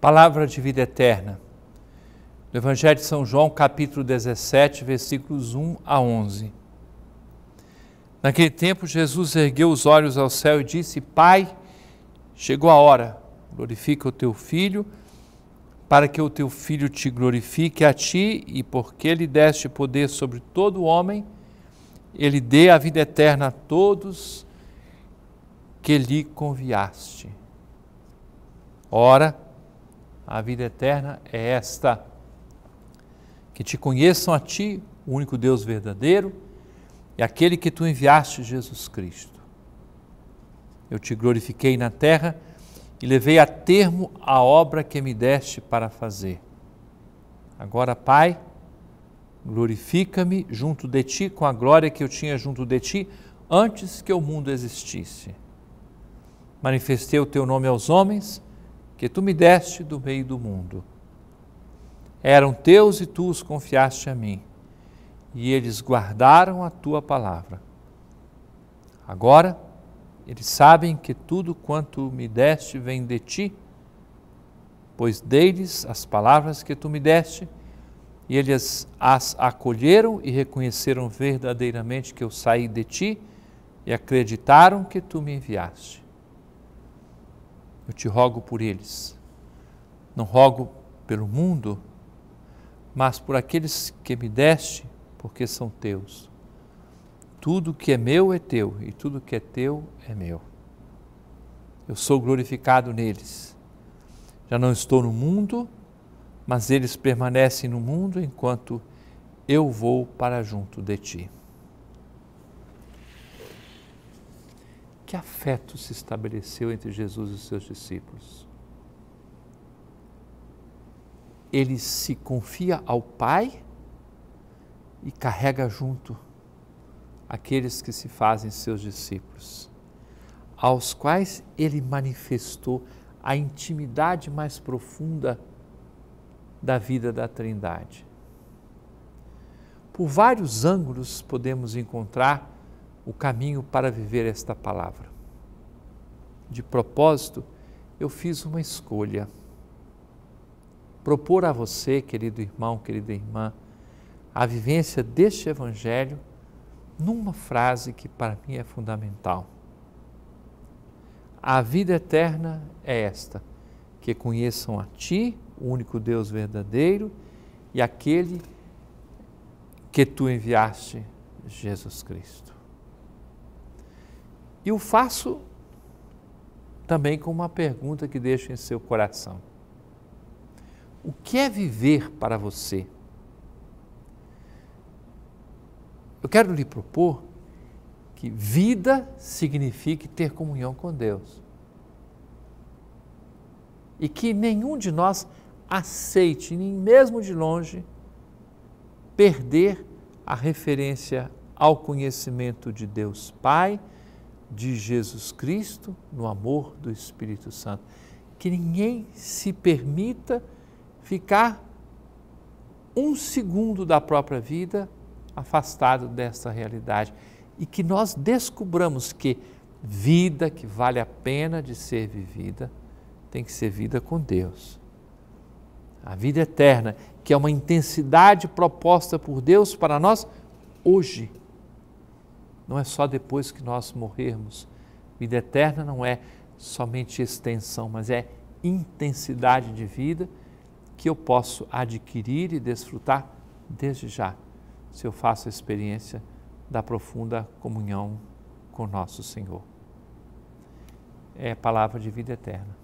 Palavra de vida eterna. Do Evangelho de São João, capítulo 17, versículos 1 a 11. Naquele tempo, Jesus ergueu os olhos ao céu e disse: Pai, chegou a hora, glorifica o teu filho, para que o teu filho te glorifique a ti, e porque lhe deste poder sobre todo homem, ele dê a vida eterna a todos que lhe conviaste. Ora, a vida eterna é esta: que te conheçam a ti, o único Deus verdadeiro, e aquele que tu enviaste, Jesus Cristo. Eu te glorifiquei na terra e levei a termo a obra que me deste para fazer. Agora, Pai, glorifica-me junto de ti com a glória que eu tinha junto de ti antes que o mundo existisse. Manifestei o teu nome aos homens que tu me deste do meio do mundo. Eram teus e tu os confiaste a mim, e eles guardaram a tua palavra. Agora, eles sabem que tudo quanto me deste vem de ti, pois deles as palavras que tu me deste, e eles as acolheram e reconheceram verdadeiramente que eu saí de ti e acreditaram que tu me enviaste eu te rogo por eles. Não rogo pelo mundo, mas por aqueles que me deste, porque são teus. Tudo que é meu é teu, e tudo que é teu é meu. Eu sou glorificado neles. Já não estou no mundo, mas eles permanecem no mundo enquanto eu vou para junto de ti. que afeto se estabeleceu entre Jesus e seus discípulos? Ele se confia ao Pai e carrega junto aqueles que se fazem seus discípulos, aos quais ele manifestou a intimidade mais profunda da vida da Trindade. Por vários ângulos podemos encontrar o caminho para viver esta palavra. De propósito, eu fiz uma escolha. Propor a você, querido irmão, querida irmã, a vivência deste Evangelho numa frase que para mim é fundamental. A vida eterna é esta: que conheçam a Ti, o único Deus verdadeiro, e aquele que Tu enviaste, Jesus Cristo. E o faço também com uma pergunta que deixo em seu coração. O que é viver para você? Eu quero lhe propor que vida signifique ter comunhão com Deus. E que nenhum de nós aceite, nem mesmo de longe, perder a referência ao conhecimento de Deus Pai de Jesus Cristo, no amor do Espírito Santo. Que ninguém se permita ficar um segundo da própria vida afastado dessa realidade e que nós descubramos que vida que vale a pena de ser vivida tem que ser vida com Deus. A vida eterna, que é uma intensidade proposta por Deus para nós hoje não é só depois que nós morrermos. Vida eterna não é somente extensão, mas é intensidade de vida que eu posso adquirir e desfrutar desde já, se eu faço a experiência da profunda comunhão com nosso Senhor. É a palavra de vida eterna.